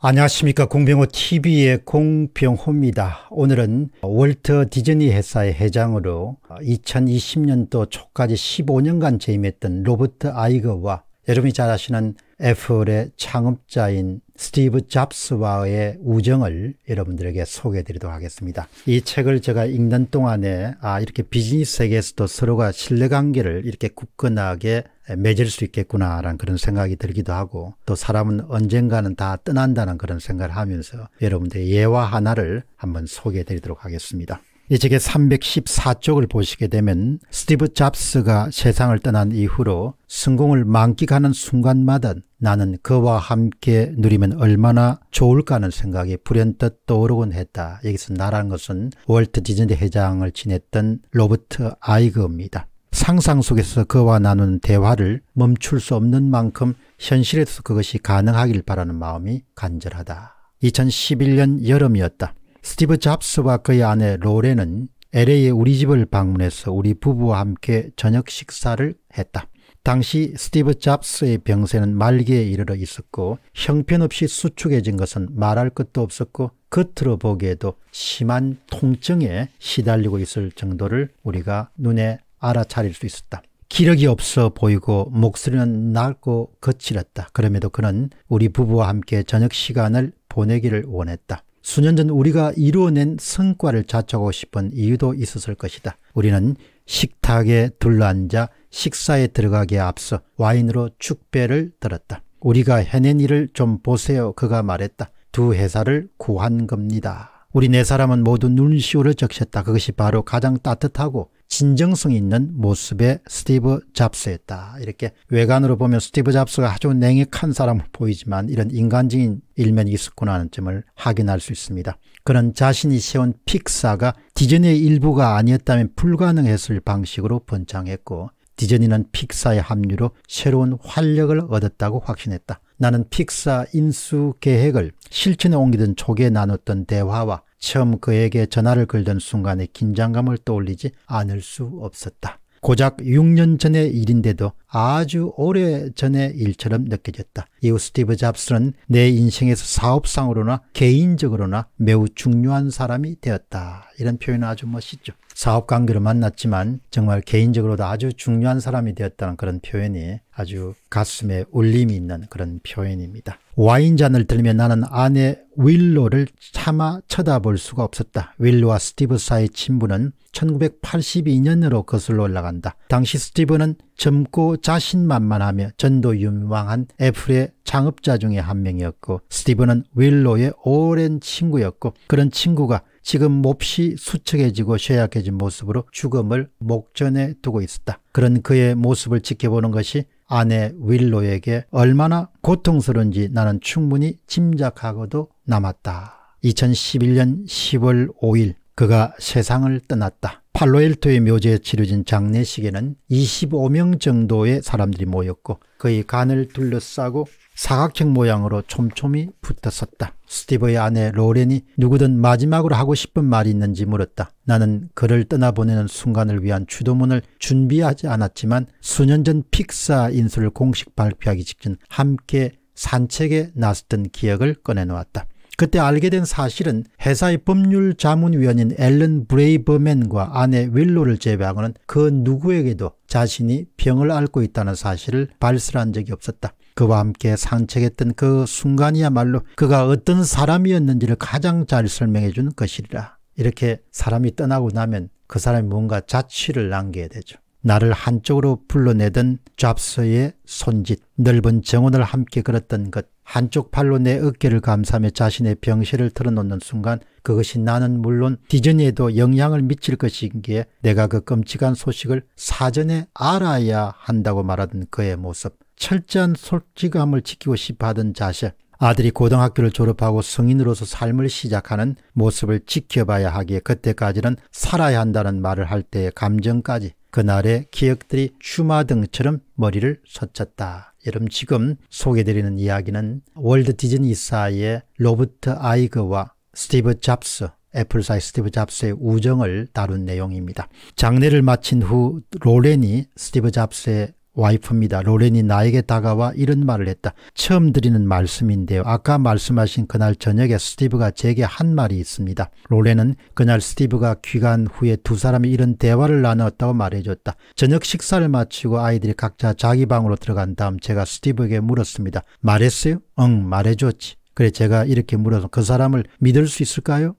안녕하십니까 공병호 TV의 공병호입니다. 오늘은 월터 디즈니 회사의 회장으로 2020년도 초까지 15년간 재임했던 로버트 아이거와 여러분이 잘 아시는 애플의 창업자인 스티브 잡스와의 우정을 여러분들에게 소개해 드리도록 하겠습니다. 이 책을 제가 읽는 동안에 아 이렇게 비즈니스 세계에서도 서로가 신뢰관계를 이렇게 굳건하게 맺을 수 있겠구나라는 그런 생각이 들기도 하고 또 사람은 언젠가는 다 떠난다는 그런 생각을 하면서 여러분들의 예화 하나를 한번 소개해 드리도록 하겠습니다. 이 책의 314쪽을 보시게 되면 스티브 잡스가 세상을 떠난 이후로 성공을 만끽하는 순간마다 나는 그와 함께 누리면 얼마나 좋을까 하는 생각이 불현듯 떠오르곤 했다. 여기서 나라는 것은 월트 디즈니 회장을 지냈던 로버트 아이그입니다. 상상 속에서 그와 나눈 대화를 멈출 수 없는 만큼 현실에서 그것이 가능하길 바라는 마음이 간절하다. 2011년 여름이었다. 스티브 잡스와 그의 아내 로렌은 LA의 우리 집을 방문해서 우리 부부와 함께 저녁 식사를 했다. 당시 스티브 잡스의 병세는 말기에 이르러 있었고 형편없이 수축해진 것은 말할 것도 없었고 겉으로 그 보기에도 심한 통증에 시달리고 있을 정도를 우리가 눈에 알아차릴 수 있었다. 기력이 없어 보이고 목소리는 낮고 거칠었다. 그럼에도 그는 우리 부부와 함께 저녁 시간을 보내기를 원했다. 수년 전 우리가 이루어낸 성과를 자처하고 싶은 이유도 있었을 것이다. 우리는 식탁에 둘러앉아 식사에 들어가기에 앞서 와인으로 축배를 들었다. 우리가 해낸 일을 좀 보세요. 그가 말했다. 두 회사를 구한 겁니다. 우리 네 사람은 모두 눈시울을 적셨다. 그것이 바로 가장 따뜻하고 진정성 있는 모습의 스티브 잡스였다. 이렇게 외관으로 보면 스티브 잡스가 아주 냉혹한 사람으로 보이지만 이런 인간적인 일면이 있었구나 하는 점을 확인할 수 있습니다. 그는 자신이 세운 픽사가 디즈니의 일부가 아니었다면 불가능했을 방식으로 번창했고 디즈니는 픽사의 합류로 새로운 활력을 얻었다고 확신했다. 나는 픽사 인수 계획을 실천에 옮기던 초기에 나눴던 대화와 처음 그에게 전화를 걸던 순간의 긴장감을 떠올리지 않을 수 없었다. 고작 6년 전의 일인데도 아주 오래 전의 일처럼 느껴졌다. 이후 스티브 잡스는 내 인생에서 사업상으로나 개인적으로나 매우 중요한 사람이 되었다. 이런 표현은 아주 멋있죠. 사업 관계로 만났지만 정말 개인적으로도 아주 중요한 사람이 되었다는 그런 표현이 아주 가슴에 울림이 있는 그런 표현입니다. 와인잔을 들면 나는 아내 윌로를 차마 쳐다볼 수가 없었다. 윌로와 스티브 사이 친분은 1982년으로 거슬러 올라간다. 당시 스티브는 젊고 자신만만하며 전도 유망한 애플의 창업자 중에 한 명이었고 스티브는 윌로의 오랜 친구였고 그런 친구가 지금 몹시 수척해지고 쇠약해진 모습으로 죽음을 목전에 두고 있었다. 그런 그의 모습을 지켜보는 것이 아내 윌로에게 얼마나 고통스러운지 나는 충분히 짐작하고도 남았다. 2011년 10월 5일 그가 세상을 떠났다. 팔로엘토의 묘지에 치러진 장례식에는 25명 정도의 사람들이 모였고 그의 간을 둘러싸고 사각형 모양으로 촘촘히 붙어섰다. 스티브의 아내 로렌이 누구든 마지막으로 하고 싶은 말이 있는지 물었다. 나는 그를 떠나보내는 순간을 위한 추도문을 준비하지 않았지만 수년 전 픽사 인수를 공식 발표하기 직전 함께 산책에 나섰던 기억을 꺼내놓았다. 그때 알게 된 사실은 회사의 법률 자문위원인 앨런 브레이버맨과 아내 윌로를 제외하고는 그 누구에게도 자신이 병을 앓고 있다는 사실을 발설한 적이 없었다. 그와 함께 산책했던 그 순간이야말로 그가 어떤 사람이었는지를 가장 잘 설명해 주는 것이리라. 이렇게 사람이 떠나고 나면 그 사람이 뭔가 자취를 남겨야 되죠. 나를 한쪽으로 불러내던 잡서의 손짓, 넓은 정원을 함께 걸었던 것, 한쪽 팔로 내 어깨를 감싸며 자신의 병실을 틀어놓는 순간 그것이 나는 물론 디즈니에도 영향을 미칠 것인기에 내가 그 끔찍한 소식을 사전에 알아야 한다고 말하던 그의 모습, 철저한 솔직함을 지키고 싶어하던 자식 아들이 고등학교를 졸업하고 성인으로서 삶을 시작하는 모습을 지켜봐야 하기에 그때까지는 살아야 한다는 말을 할 때의 감정까지 그날의 기억들이 주마등처럼 머리를 솟쳤다. 여러분 지금 소개드리는 이야기는 월드 디즈니사의 로버트 아이그와 스티브 잡스 애플사의 스티브 잡스의 우정을 다룬 내용입니다. 장례를 마친 후 로렌이 스티브 잡스의 와이프입니다. 로렌이 나에게 다가와 이런 말을 했다. 처음 드리는 말씀인데요. 아까 말씀하신 그날 저녁에 스티브가 제게 한 말이 있습니다. 로렌은 그날 스티브가 귀가한 후에 두 사람이 이런 대화를 나누었다고 말해줬다. 저녁 식사를 마치고 아이들이 각자 자기 방으로 들어간 다음 제가 스티브에게 물었습니다. 말했어요? 응, 말해줬지. 그래 제가 이렇게 물어서 그 사람을 믿을 수 있을까요?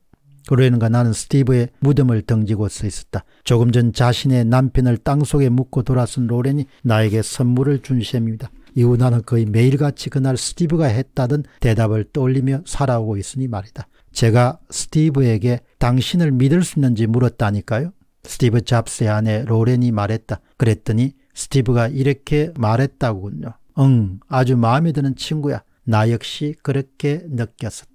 그러니까 나는 스티브의 무덤을 등지고 서 있었다. 조금 전 자신의 남편을 땅속에 묻고 돌아선 로렌이 나에게 선물을 준 셈입니다. 이후 나는 거의 매일같이 그날 스티브가 했다던 대답을 떠올리며 살아오고 있으니 말이다. 제가 스티브에게 당신을 믿을 수 있는지 물었다니까요. 스티브 잡스의 아내 로렌이 말했다. 그랬더니 스티브가 이렇게 말했다군요. 응, 아주 마음에 드는 친구야. 나 역시 그렇게 느꼈었다.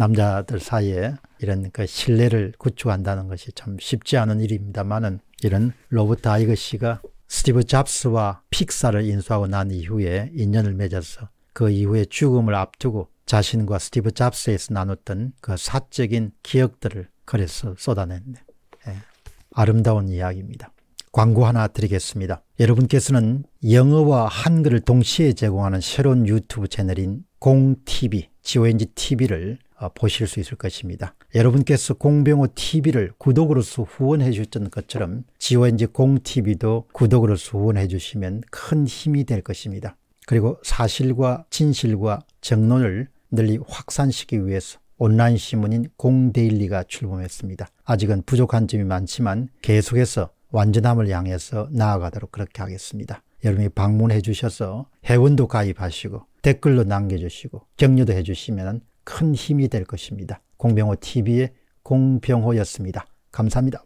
남자들 사이에 이런 그 신뢰를 구축한다는 것이 참 쉽지 않은 일입니다만은 이런 로버트 아이거 씨가 스티브 잡스와 픽사를 인수하고 난 이후에 인연을 맺어서 그 이후에 죽음을 앞두고 자신과 스티브 잡스에서 나눴던 그 사적인 기억들을 그래서 쏟아냈네. 예. 아름다운 이야기입니다. 광고 하나 드리겠습니다. 여러분께서는 영어와 한글을 동시에 제공하는 새로운 유튜브 채널인 공TV, GONG TV를 어, 보실 수 있을 것입니다. 여러분께서 공병호 TV를 구독으로서 후원해 주셨던 것처럼 지원지 공TV도 구독으로서 후원해 주시면 큰 힘이 될 것입니다. 그리고 사실과 진실과 정론을 널리 확산시키기 위해서 온라인 신문인 공데일리가 출범했습니다. 아직은 부족한 점이 많지만 계속해서 완전함을 향해서 나아가도록 그렇게 하겠습니다. 여러분이 방문해 주셔서 회원도 가입하시고 댓글로 남겨주시고 격려도 해주시면 큰 힘이 될 것입니다. 공병호 TV의 공병호였습니다. 감사합니다.